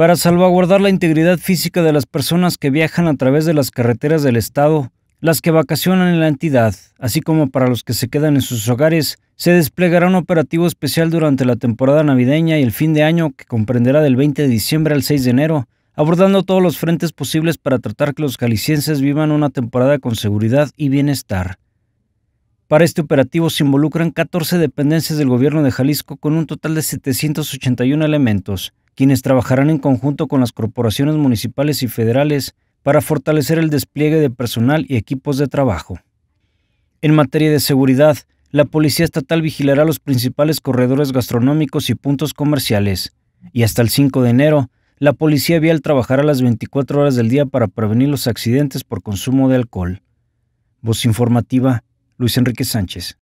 para salvaguardar la integridad física de las personas que viajan a través de las carreteras del Estado, las que vacacionan en la entidad, así como para los que se quedan en sus hogares, se desplegará un operativo especial durante la temporada navideña y el fin de año que comprenderá del 20 de diciembre al 6 de enero, abordando todos los frentes posibles para tratar que los jaliscienses vivan una temporada con seguridad y bienestar. Para este operativo se involucran 14 dependencias del gobierno de Jalisco con un total de 781 elementos, quienes trabajarán en conjunto con las corporaciones municipales y federales para fortalecer el despliegue de personal y equipos de trabajo. En materia de seguridad, la Policía Estatal vigilará los principales corredores gastronómicos y puntos comerciales, y hasta el 5 de enero, la Policía Vial trabajará las 24 horas del día para prevenir los accidentes por consumo de alcohol. Voz informativa, Luis Enrique Sánchez.